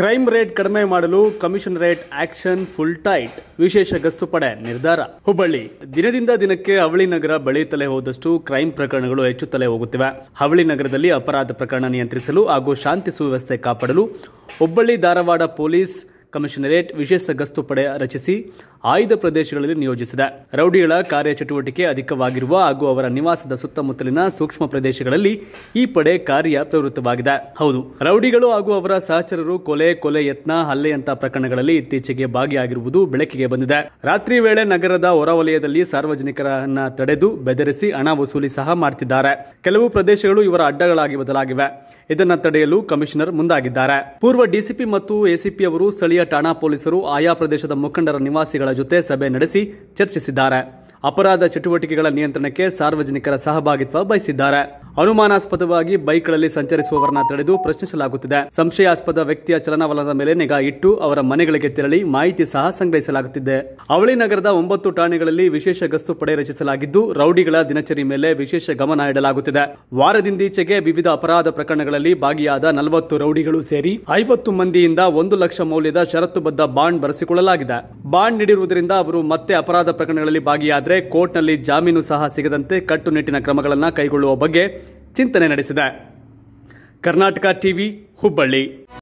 crime rate ಕಡಿಮೆ ಮಾಡಲು commission rate action full tight ವಿಶೇಷ ಗಸ್ತು ಪಡೆ ನಿರ್ಧಾರ ಹುಬ್ಬಳ್ಳಿ ದಿನದಿಂದ ದಿನಕ್ಕೆ ಅವಳಿ ನಗರ ಬೆಳೆಯುತ್ತಲೇ ಹೋದಷ್ಟು ಕ್ರೈಮ್ ಪ್ರಕರಣಗಳು ಹೆಚ್ಚುತ್ತಲೇ ಹೋಗುತ್ತಿವೆ ಅವಳಿ ನಗರದಲ್ಲಿ ಅಪರಾಧ ಪ್ರಕರಣ ನಿಯಂತ್ರಿಸಲು ಹಾಗೂ ಶಾಂತಿ ಸುವ್ಯವಸ್ಥೆ ಕಾಪಾಡಲು ಹುಬ್ಬಳ್ಳಿ ಧಾರವಾಡ ಪೊಲೀಸ್ ಕಮಿಷನರೇಟ್ ವಿಶೇಷ ಗಸ್ತು ಪಡೆ ರಚಿಸಿ ಆಯ್ದ ಪ್ರದೇಶಗಳಲ್ಲಿ ನಿಯೋಜಿಸಿದೆ ರೌಡಿಗಳ ಕಾರ್ಯಚಟುವಟಿಕೆ ಅಧಿಕವಾಗಿರುವ ಹಾಗೂ ಅವರ ನಿವಾಸದ ಸುತ್ತಮುತ್ತಲಿನ ಸೂಕ್ಷ್ಮ ಪ್ರದೇಶಗಳಲ್ಲಿ ಈ ಪಡೆ ಕಾರ್ಯ ಪ್ರವೃತ್ತವಾಗಿದೆ ಹೌದು ರೌಡಿಗಳು ಹಾಗೂ ಅವರ ಸಹಚರರು ಕೊಲೆ ಕೊಲೆ ಯತ್ನ ಹಲ್ಲೆಯಂತಹ ಪ್ರಕರಣಗಳಲ್ಲಿ ಇತ್ತೀಚೆಗೆ ಭಾಗಿಯಾಗಿರುವುದು ಬೆಳಕಿಗೆ ಬಂದಿದೆ ರಾತ್ರಿ ವೇಳೆ ನಗರದ ಹೊರವಲಯದಲ್ಲಿ ಸಾರ್ವಜನಿಕರನ್ನ ತಡೆದು ಬೆದರಿಸಿ ಹಣ ವಸೂಲಿ ಸಹ ಮಾಡ್ತಿದ್ದಾರೆ ಕೆಲವು ಪ್ರದೇಶಗಳು ಇವರ ಅಡ್ಡಗಳಾಗಿ ಬದಲಾಗಿವೆ ಇದನ್ನು ತಡೆಯಲು ಕಮಿಷನರ್ ಮುಂದಾಗಿದ್ದಾರೆ ಪೂರ್ವ ಡಿಸಿಪಿ ಮತ್ತು ಎಸಿಪಿ ಅವರು ಸ್ಥಳೀಯ ಠಾಣಾ ಪೊಲೀಸರು ಆಯಾ ಪ್ರದೇಶದ ಮುಖಂಡರ ನಿವಾಸಿಗಳ ಜೊತೆ ಸಭೆ ನಡೆಸಿ ಚರ್ಚಿಸಿದ್ದಾರೆ ಅಪರಾಧ ಚಟುವಟಿಕೆಗಳ ನಿಯಂತ್ರಣಕ್ಕೆ ಸಾರ್ವಜನಿಕರ ಸಹಭಾಗಿತ್ವ ಬಯಸಿದ್ದಾರೆ ಅನುಮಾನಾಸ್ಪದವಾಗಿ ಬೈಕ್ಗಳಲ್ಲಿ ಸಂಚರಿಸುವವರನ್ನ ತಡೆದು ಪ್ರಶ್ನಿಸಲಾಗುತ್ತಿದೆ ಸಂಶಯಾಸ್ಪದ ವ್ಯಕ್ತಿಯ ಚಲನವಲನದ ಮೇಲೆ ನಿಗಾ ಇಟ್ಟು ಅವರ ಮನೆಗಳಿಗೆ ತೆರಳಿ ಮಾಹಿತಿ ಸಹ ಸಂಗ್ರಹಿಸಲಾಗುತ್ತಿದೆ ಅವಳಿ ನಗರದ ಒಂಬತ್ತು ಠಾಣೆಗಳಲ್ಲಿ ವಿಶೇಷ ಗಸ್ತು ಪಡೆ ರಚಿಸಲಾಗಿದ್ದು ರೌಡಿಗಳ ದಿನಚರಿ ಮೇಲೆ ವಿಶೇಷ ಗಮನ ಇಡಲಾಗುತ್ತಿದೆ ವಾರದಿಂದೀಚೆಗೆ ವಿವಿಧ ಅಪರಾಧ ಪ್ರಕರಣಗಳಲ್ಲಿ ಭಾಗಿಯಾದ ನಲವತ್ತು ರೌಡಿಗಳು ಸೇರಿ ಐವತ್ತು ಮಂದಿಯಿಂದ ಒಂದು ಲಕ್ಷ ಮೌಲ್ಯದ ಷರತ್ತುಬದ್ಧ ಬಾಂಡ್ ಬರೆಸಿಕೊಳ್ಳಲಾಗಿದೆ ಬಾಂಡ್ ನೀಡಿರುವುದರಿಂದ ಅವರು ಮತ್ತೆ ಅಪರಾಧ ಪ್ರಕರಣಗಳಲ್ಲಿ ಭಾಗಿಯಾದ ಆದರೆ ಕೋರ್ಟ್ನಲ್ಲಿ ಜಾಮೀನು ಸಹ ಸಿಗದಂತೆ ಕಟ್ಟುನಿಟ್ಟಿನ ಕ್ರಮಗಳನ್ನು ಕೈಗೊಳ್ಳುವ ಬಗ್ಗೆ ಚಿಂತನೆ ನಡೆಸಿದೆ ಕರ್ನಾಟಕ ಟಿವಿ ಹುಬ್ಬಳ್ಳಿ